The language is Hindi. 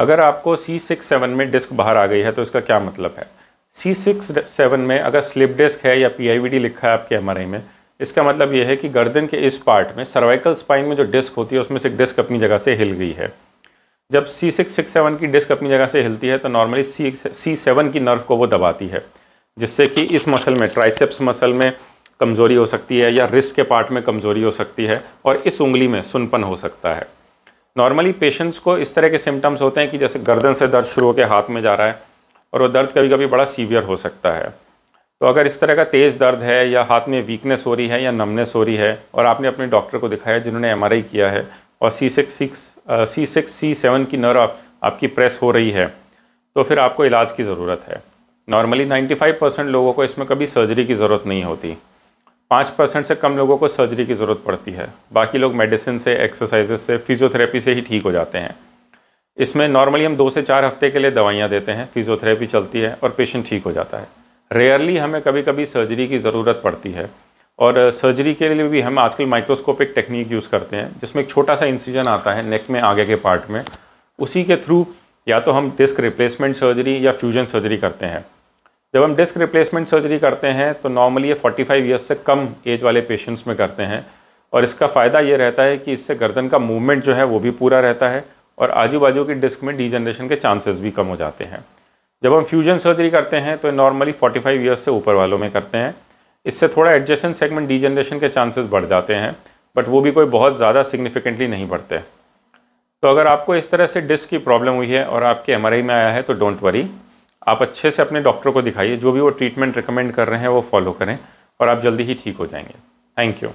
अगर आपको सी सिक्स सेवन में डिस्क बाहर आ गई है तो इसका क्या मतलब है सी सिक्स सेवन में अगर स्लिप डिस्क है या पी लिखा है आपके एम में इसका मतलब यह है कि गर्दन के इस पार्ट में सर्वाइकल स्पाइन में जो डिस्क होती है उसमें से डिस्क अपनी जगह से हिल गई है जब सी सिक्स सिक्स सेवन की डिस्क अपनी जगह से हिलती है तो नॉर्मली सी सी सेवन की नर्व को वो दबाती है जिससे कि इस मसल में ट्राइसेप्स मसल में कमज़ोरी हो सकती है या रिस्ट के पार्ट में कमज़ोरी हो सकती है और इस उंगली में सुनपन हो सकता है नॉर्मली पेशेंट्स को इस तरह के सिम्टम्स होते हैं कि जैसे गर्दन से दर्द शुरू होकर हाथ में जा रहा है और वो दर्द कभी कभी बड़ा सीवियर हो सकता है तो अगर इस तरह का तेज़ दर्द है या हाथ में वीकनेस हो रही है या नमनेस हो रही है और आपने अपने डॉक्टर को दिखाया जिन्होंने एम किया है और C six six C six C seven की नर्व आप, आपकी प्रेस हो रही है तो फिर आपको इलाज की ज़रूरत है नॉर्मली 95 परसेंट लोगों को इसमें कभी सर्जरी की ज़रूरत नहीं होती पाँच परसेंट से कम लोगों को सर्जरी की ज़रूरत पड़ती है बाकी लोग मेडिसिन से एक्सरसाइजेस से फिजियोथेरेपी से ही ठीक हो जाते हैं इसमें नॉर्मली हम दो से चार हफ्ते के लिए दवाइयाँ देते हैं फिजियोथेरेपी चलती है और पेशेंट ठीक हो जाता है रेयरली हमें कभी कभी सर्जरी की ज़रूरत पड़ती है और सर्जरी के लिए भी हम आजकल माइक्रोस्कोपिक टेक्निक यूज़ करते हैं जिसमें एक छोटा सा इंसिजन आता है नेक में आगे के पार्ट में उसी के थ्रू या तो हम डिस्क रिप्लेसमेंट सर्जरी या फ्यूजन सर्जरी करते हैं जब हम डिस्क रिप्लेसमेंट सर्जरी करते हैं तो नॉर्मली ये 45 ईयर्स से कम एज वाले पेशेंट्स में करते हैं और इसका फ़ायदा ये रहता है कि इससे गर्दन का मूवमेंट जो है वो भी पूरा रहता है और आजू बाजू की डिस्क में डीजनरेशन के चांसेस भी कम हो जाते हैं जब हम फ्यूजन सर्जरी करते हैं तो नॉर्मली 45 ईयर्स से ऊपर वालों में करते हैं इससे थोड़ा एडजस्टन सेगमेंट डी के चांसेस बढ़ जाते हैं बट वो भी कोई बहुत ज़्यादा सिग्निफिकेंटली नहीं बढ़ते तो अगर आपको इस तरह से डिस्क की प्रॉब्लम हुई है और आपके एम में आया है तो डोंट वरी आप अच्छे से अपने डॉक्टर को दिखाइए जो भी वो ट्रीटमेंट रिकमेंड कर रहे हैं वो फॉलो करें और आप जल्दी ही ठीक हो जाएंगे थैंक यू